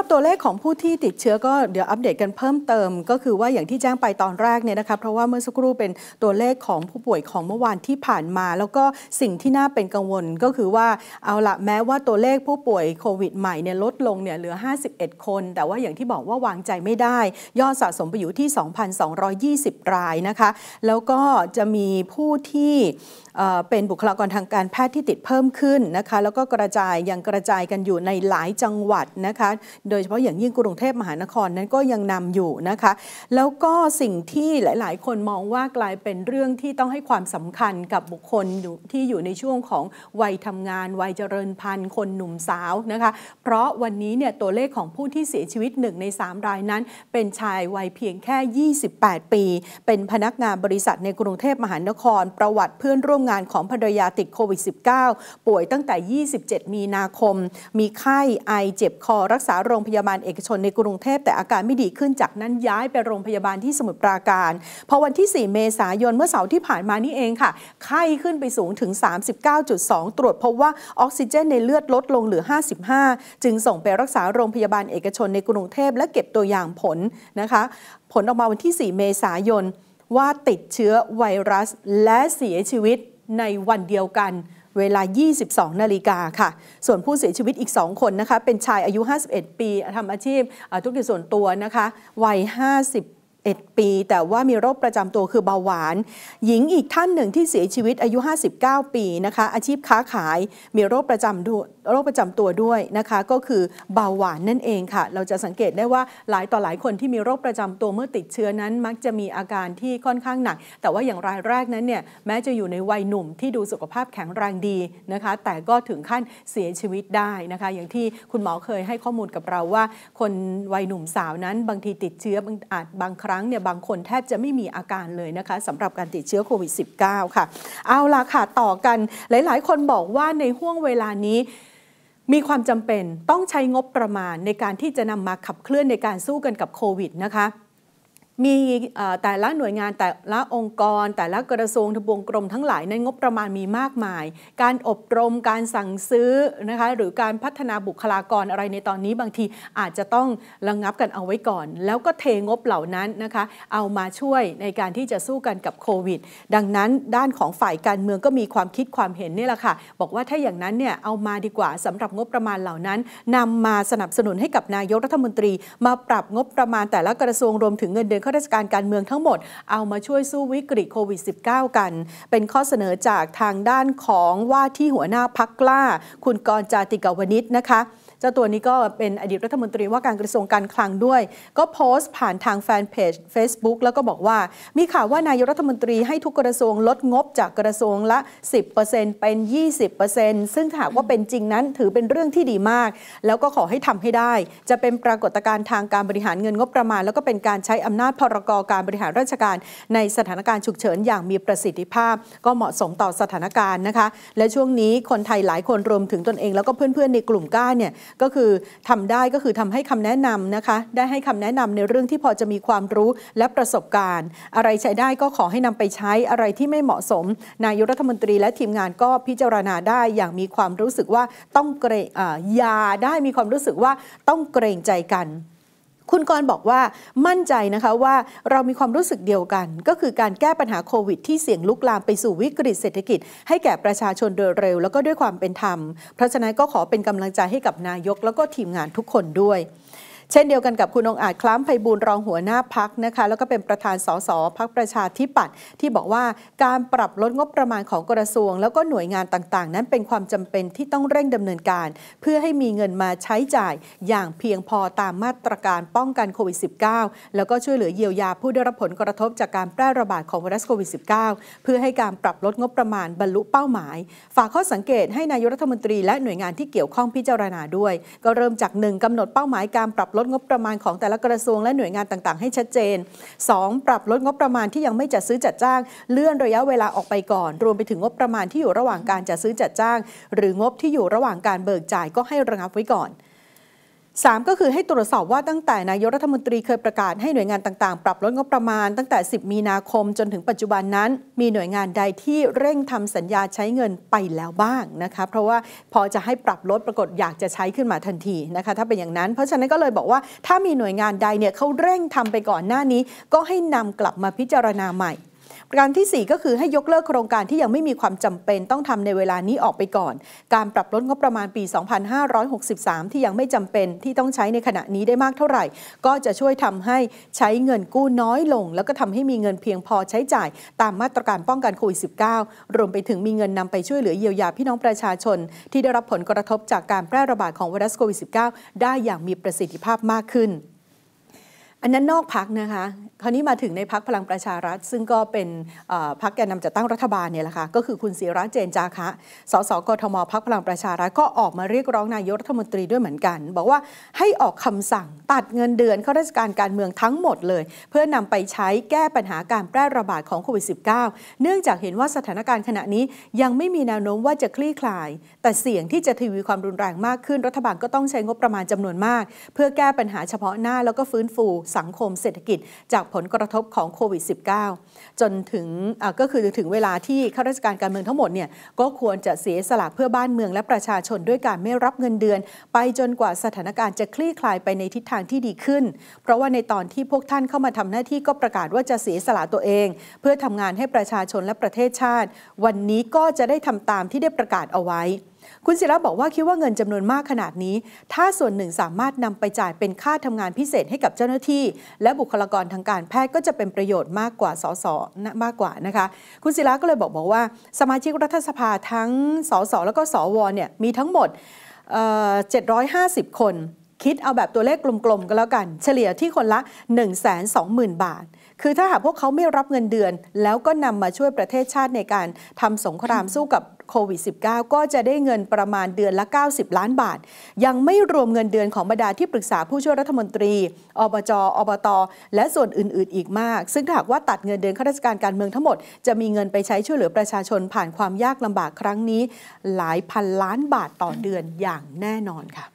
รับตัวเลขของผู้ที่ติดเชื้อก็เดี๋ยวอัปเดตกันเพิ่มเติมก็คือว่าอย่างที่แจ้งไปตอนแรกเนี่ยนะคะเพราะว่าเมื่อสักครู่เป็นตัวเลขของผู้ป่วยของเมื่อวานที่ผ่านมา แล้วก็สิ่งที่น่าเป็นกังวล ก็คือว่าเอาละแม้ว่าตัวเลขผู้ป่วยโควิด ใหม่เนี่ยลดลงเนี่ยเหลือ 51 คน แต่ว่าอย่างที่บอกว่าวางใจไม่ได้ ยอดสะสมไปอยู่ที่ 2,220 รายนะคะแล้วก็จะมีผู้ที่เป็นบุคลากรทางการแพทย์ที่ติดเพิ่มขึ้นนะคะแล้วก็กระจายยังกระจายกันอยู่ในหลายจังหวัดนะคะโดยเฉพาะอย่างยิ่งกรุงเทพมหานครนั้นก็ยังนำอยู่นะคะ แล้วก็สิ่งที่หลายๆ คนมองว่ากลายเป็นเรื่องที่ต้องให้ความสำคัญกับบุคคลที่อยู่ในช่วงของวัยทำงานวัยเจริญพันธุ์ คนหนุ่มสาวนะคะ เพราะวันนี้เนี่ยตัวเลขของผู้ที่เสียชีวิตหนึ่งใน 3 รายนั้น เป็นชายวัยเพียงแค่ 28 ปี เป็นพนักงานบริษัทในกรุงเทพมหานคร ประวัติเพื่อนร่วมงานของภรรยาติดโควิด -19 ป่วยตั้งแต่ 27 มีนาคม มีไข้ไอเจ็บคอรักษาโรงรงพยาบาลเอกชนในกรุงเทพแต่อาการไม่ดีขึ้นจากนั้นย้ายไปโรงพยาบาลที่สมุทรปราการพอวันที่ 4 เมษายนเมื่อเสาร์ที่ผ่านมานี่เองค่ะไข้ขึ้นไปสูงถึง 39.2 ตรวจ พบว่าออกซิเจนในเลือดลดลงเหลือ 55 จึงส่งไปรักษาโรงพยาบาลเอกชนในกรุงเทพ และเก็บตัวอย่างผลนะคะ ผลออกมาวันที่ 4 เมษายนว่าติดเชื้อไวรัสและเสียชีวิตในวันเดียวกันเวลา 22 นาฬิกาค่ะ ส่วนผู้เสียชีวิตอีก 2 คนนะคะ เป็นชายอายุ 51 ปี ทำอาชีพธุรกิจส่วนตัวนะคะ วัย 50 71ปีแต่ว่ามีโรคประจำตัวคือเบาหวานหญิงอีกท่านหนึ่งที่เสียชีวิตอายุ 59 ปีนะคะอาชีพค้าขายมีโรคประจำโรคประจำตัวด้วยนะคะ ก็คือเบาหวานนั่นเองค่ะ เราจะสังเกตได้ว่าหลายต่อหลายคนที่มีโรคประจำตัวเมื่อติดเชื้อนั้นมักจะมีอาการที่ค่อนข้างหนัก แต่ว่าอย่างรายแรกนั้นเนี่ยแม้จะอยู่ในวัยหนุ่มที่ดูสุขภาพแข็งแรงดีนะคะ แต่ก็ถึงขั้นเสียชีวิตได้นะคะ อย่างที่คุณหมอเคยให้ข้อมูลกับเราว่า คนวัยหนุ่มสาวนั้นบางทีติดเชื้อบางอาจบางครั้ง้งเนี่ยบางคนแทบจะไม่มีอาการเลยนะคะสำหรับการติดเชื้อโควิด -19 ค่ะ เอาละค่ะ ต่อกัน หลายๆ คนบอกว่าในห่วงเวลานี้มีความจำเป็นต้องใช้งบประมาณในการที่จะนำมาขับเคลื่อนในการสู้กันกับโควิดนะคะมีแต่ละหน่วยงานแต่ละองค์กร แต่ละกระทรวงทบวงกรมทั้งหลายในงบประมาณมีมากมาย การอบรมการสั่งซื้อนะคะหรือการพัฒนาบุคลากรอะไรในตอนนี้บางทีอาจจะต้องระงงับกันเอาไว้ก่อน แล้วก็เทงบเหล่านั้นนะคะเอามาช่วยในการที่จะสู้กันกับโควิด ดังนั้นด้านของฝ่ายการเมืองก็มีความคิดความเห็นนี่แหละค่ะบอกว่าถ้าอย่างนั้นเนี่ยเอามาดีกว่าสำหรับงบประมาณเหล่านั้น นำมาสนับสนุนให้กับนายกรัฐมนตรี มาปรับงบประมาณ แต่ละกระทรวงรวมถึงเงินเดือนข้าราชการการเมืองทั้งหมดเอามาช่วยสู้วิกฤตโควิด -19 กัน เป็นข้อเสนอจากทางด้านของว่าที่หัวหน้าพักกล้า คุณกรจาติกาวนิชนะคะเจ้าตัวนี้ก็เป็นอดีตรัฐมนตรีว่าการกระทรวงการคลังด้วย ก็โพสต์ผ่านทางแฟนเพจ Facebook แล้วก็บอกว่ามีข่าวว่านายรัฐมนตรีให้ทุกกระทรวงลดงบจากกระทรวงละ10%เป็น 20%ซึ่งหากว่าเป็นจริงนั้นถือเป็นเรื่องที่ดีมาก แล้วก็ขอให้ทำให้ได้ จะเป็นปรากฏการณ์ทางการบริหารเงินงบประมาณ แล้วก็เป็นการใช้อำนาจพรกการบริหารราชการ ในสถานการณ์ฉุกเฉินอย่างมีประสิทธิภาพ ก็เหมาะสมต่อสถานการณ์นะคะและช่วงนี้คนไทยหลายคนรวมถึงตนเอง แล้วก็เพื่อนๆในกลุ่มก้าเนี่ยก็คือทำได้ก็คือทำให้คำแนะนำนะคะได้ให้คำแนะนำในเรื่องที่พอจะมีความรู้และประสบการณ์ อะไรใช้ได้ก็ขอให้นำไปใช้อะไรที่ไม่เหมาะสม นายรัฐมนตรีและทีมงานก็พิจารณาได้ อย่างมีความรู้สึกว่าต้องเกรงยาได้มีความรู้สึกว่าต้องเกรงใจกันคุณกรบอกว่ามั่นใจนะคะว่าเรามีความรู้สึกเดียวกัน ก็คือการแก้ปัญหาโควิดที่เสี่ยงลุกลามไปสู่วิกฤต เศรษฐกิจ ให้แก่ประชาชนโดยเร็ว แล้วก็ด้วยความเป็นธรรมเพราะฉะนั้นก็ขอเป็นกำลังใจให้กับนายกแล้วก็ทีมงานทุกคนด้วยเช่นเดียวกันกับคุณองอาจคล้ำไพบูลรองหัวหน้าพักนะคะแล้วก็เป็นประธานสสพักประชาธิปัตย์ที่บอกว่าการปรับลดงบประมาณของกระทรวง แล้วก็หน่วยงานต่าง ๆ นั้นเป็นความจำเป็นที่ต้องเร่งดำเนินการ เพื่อให้มีเงินมาใช้จ่าย อย่างเพียงพอตามมาตรการป้องกันโควิด -19 แล้วก็ช่วยเหลือเยียวยาผู้ได้รับผลกระทบจากการแพร่ระบาดของไวรัสโควิด -19 เพื่อให้การปรับลดงบประมาณบรรลุเป้าหมาย ฝากข้อสังเกตให้นายรัฐมนตรีและหน่วยงานที่เกี่ยวข้องพิจารณาด้วย ก็เริ่มจากหนึ่งกำหนดเป้าหมายการปรับลดงบประมาณของแต่ละกระทรวงและหน่วยงานต่าง ๆ ให้ชัดเจน 2. ปรับลดงบประมาณที่ยังไม่จัดซื้อจัดจ้าง เลื่อนระยะเวลาออกไปก่อน รวมไปถึงงบประมาณที่อยู่ระหว่างการจัดซื้อจัดจ้าง หรืองบที่อยู่ระหว่างการเบิกจ่ายก็ให้ระงับไว้ก่อน3ก็คือให้ตรวจสอบว่าตั้งแต่นายกรัฐมนตรีเคยประกาศให้หน่วยงานต่างๆปรับลดงบประมาณ ตั้งแต่ 10 มีนาคมจนถึงปัจจุบันนั้น มีหน่วยงานใดที่เร่งทำสัญญาใช้เงินไปแล้วบ้างนะคะเพราะว่าพอจะให้ปรับลดปรากฏอยากจะใช้ขึ้นมาทันทีนะคะถ้าเป็นอย่างนั้น เพราะฉะนั้นก็เลยบอกว่า ถ้ามีหน่วยงานใดเนี่ยเขาเร่งทำไปก่อนหน้านี้ ก็ให้นำกลับมาพิจารณาใหม่ประการที่4ก็คือให้ยกเลิกโครงการที่ยังไม่มีความจำเป็นต้องทำในเวลานี้ออกไปก่อน การปรับลดงบประมาณปี 2563 ที่ยังไม่จำเป็นที่ต้องใช้ในขณะนี้ได้มากเท่าไหร่ ก็จะช่วยทำให้ใช้เงินกู้น้อยลง แล้วก็ทำให้มีเงินเพียงพอใช้จ่าย ตามมาตรการป้องกันโควิด -19 รวมไปถึงมีเงินนำไปช่วยเหลือเยียวยาพี่น้องประชาชนที่ได้รับผลกระทบจากการแพร่ระบาดของไวรัสโควิด -19 ได้อย่างมีประสิทธิภาพมากขึ้นอันนั้นนอกพักนะคะ คราวนี้มาถึงในพักพลังประชารัฐ ซึ่งก็เป็นพักแกนนาจัดตั้งรัฐบาลเนี่ยแหละคะ่ะ ก็คือคุณศิระเจนจาคะ สสกทมพักพลังประชารัฐ ก็ออกมาเรียกร้องนายกรัฐมนตรีด้วยเหมือนกัน บอกว่าให้ออกคำสั่งตัดเงินเดือนข้าราชการการเมืองทั้งหมดเลย เพื่อนำไปใช้แก้ปัญหาการแพร่ระบาดของโควิด -19 เนื่องจากเห็นว่าสถานการณ์ขณะนี้ยังไม่มีแนวโน้มว่าจะคลี่คลาย แต่เสี่ยงที่จะทวีความรุนแรงมากขึ้น รัฐบาลก็ต้องใช้งบประมาณจำนวนมาก เพื่อแก้ปัญหาเฉพาะหน้า แล้วก็ฟื้นฟูสังคมเศรษฐกิจจากผลกระทบของโควิด -19 จนถึงก็คือถึงเวลาที่ข้าราชการการเมืองทั้งหมดเนี่ยก็ควรจะเสียสละเพื่อบ้านเมืองและประชาชนด้วยการไม่รับเงินเดือน ไปจนกว่าสถานการณ์จะคลี่คลายไปในทิศทางที่ดีขึ้น เพราะว่าในตอนที่พวกท่านเข้ามาทำหน้าที่ก็ประกาศว่าจะเสียสละตัวเอง เพื่อทำงานให้ประชาชนและประเทศชาติ วันนี้ก็จะได้ทำตามที่ได้ประกาศเอาไว้คุณศิระบอกว่าคิดว่าเงินจำนวนมากขนาดนี้ ถ้าส่วนหนึ่งสามารถนำไปจ่ายเป็นค่าทำงานพิเศษให้กับเจ้าหน้าที่ และบุคลากรทางการแพทย์ก็จะเป็นประโยชน์มากกว่าสสมากกว่านะคะ คุณศิระก็เลยบอกบอกว่าสมาชิกรัฐสภาทั้งสสแล้วก็สวเนี่ยมีทั้งหมด750 คนคิดเอาแบบตัวเลขกลมๆก็แล้วกัน เฉลี่ยที่คนละ 1 2 0 0 0 0 บาท คือถ้าหากพวกเขาไม่รับเงินเดือน แล้วก็นำมาช่วยประเทศชาติในการทำสงครามสู้กับโควิด -19 ก็จะได้เงินประมาณเดือนละ 90 ล้านบาท ยังไม่รวมเงินเดือนของบรรดาที่ปรึกษาผู้ช่วยรัฐมนตรีอบจอบต และส่วนอื่นๆ อีกมาก ซึ่งหากว่าตัดเงินเดือนข้าราชการการเมืองทั้งหมด จะมีเงินไปใช้ช่วยเหลือประชาชนผ่านความยากลำบากครั้งนี้ หลายพันล้านบาทต่อเดือนอย่างแน่นอนค่ะ